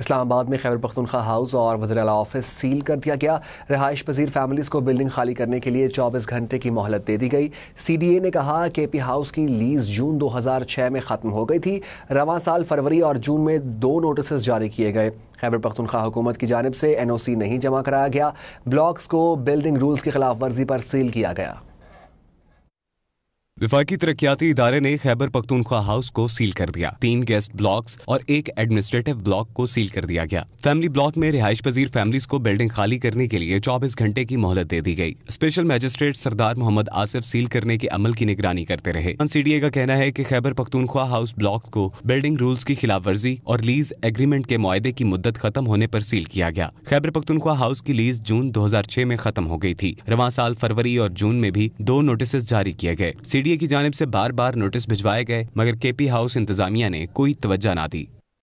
इस्लामाबाद में खैबर पख्तनखा हाउस और वजर office seal कर दिया गया रिहाइश पजीर फैमिलीज़ को बिल्डिंग खाली करने के लिए चौबीस घंटे की मोहलत दे दी गई सी डी ए ने कहा के पी हाउस की लीज़ जून दो हज़ार छः में ख़त्म हो गई थी रवा साल फरवरी और जून में दो नोटिस जारी किए गए खैबर पख्तनखा हुकूमत की जानब से एन ओ सी नहीं जमा कराया गया ब्लॉक्स को बिल्डिंग रूल्स की खिलाफ वर्जी पर सील किया गया विफाकी तरक्याती इदारे ने खैबर पख्तूनख्वा हाउस को सील कर दिया तीन गेस्ट ब्लॉक्स और एक एडमिनिस्ट्रेटिव ब्लॉक को सील कर दिया गया फैमिली ब्लॉक में रिहायश पजीर फैमिलीज को बिल्डिंग खाली करने के लिए चौबीस घंटे की मोहलत दे दी गई special magistrate Sardar Mohammad Asif seal करने के अमल की निगरानी करते रहे सीडीए का कहना है की खैबर पख्तूनख्वा हाउस ब्लॉक को बिल्डिंग रूल्स की खिलाफ वर्जी और लीज एग्रीमेंट के मुआदे की मुद्दत खत्म होने आरोप सील किया गया खैबर पख्तूनख्वा हाउस की लीज जून दो में खत्म हो गयी थी रवा साल फरवरी और जून में भी दो नोटिस जारी किए गए सी एनडीए की जानब से बार बार नोटिस भिजवाए गए मगर केपी हाउस इंतजामिया ने कोई तवज्जा ना दी